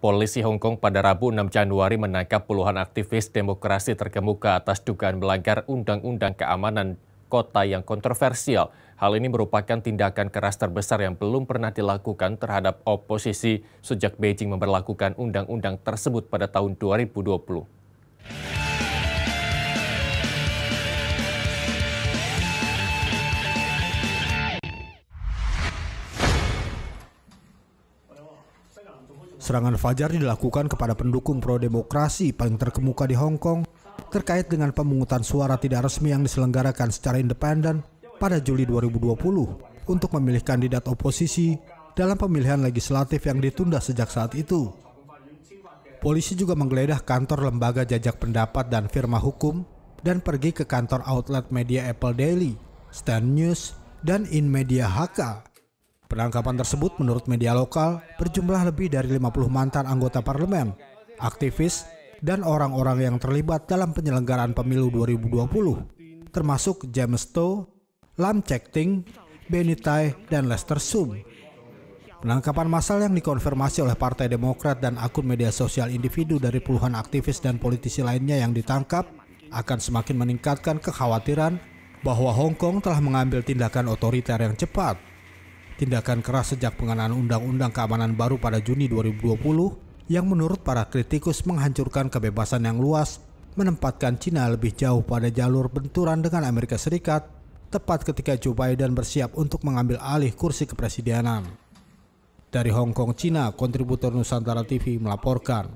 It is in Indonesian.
polisi Hong Kong pada Rabu 6 Januari menangkap puluhan aktivis demokrasi terkemuka atas dugaan melanggar Undang-Undang Keamanan Kota yang kontroversial. Hal ini merupakan tindakan keras terbesar yang belum pernah dilakukan terhadap oposisi sejak Beijing memperlakukan undang-undang tersebut pada tahun 2020. Serangan Fajar dilakukan kepada pendukung pro-demokrasi paling terkemuka di Hong Kong terkait dengan pemungutan suara tidak resmi yang diselenggarakan secara independen pada Juli 2020 untuk memilih kandidat oposisi dalam pemilihan legislatif yang ditunda sejak saat itu. Polisi juga menggeledah kantor lembaga jajak pendapat dan firma hukum dan pergi ke kantor outlet media Apple Daily, Stand News, dan In Media HK Penangkapan tersebut menurut media lokal berjumlah lebih dari 50 mantan anggota parlemen, aktivis, dan orang-orang yang terlibat dalam penyelenggaraan pemilu 2020, termasuk James To, Lam Chek Ting, Benny Tai, dan Lester Sum. Penangkapan massal yang dikonfirmasi oleh Partai Demokrat dan akun media sosial individu dari puluhan aktivis dan politisi lainnya yang ditangkap akan semakin meningkatkan kekhawatiran bahwa Hong Kong telah mengambil tindakan otoriter yang cepat. Tindakan keras sejak pengenaan Undang-Undang Keamanan baru pada Juni 2020 yang menurut para kritikus menghancurkan kebebasan yang luas menempatkan Cina lebih jauh pada jalur benturan dengan Amerika Serikat tepat ketika Joe Biden bersiap untuk mengambil alih kursi kepresidenan. Dari Hong Kong, Cina, kontributor Nusantara TV melaporkan.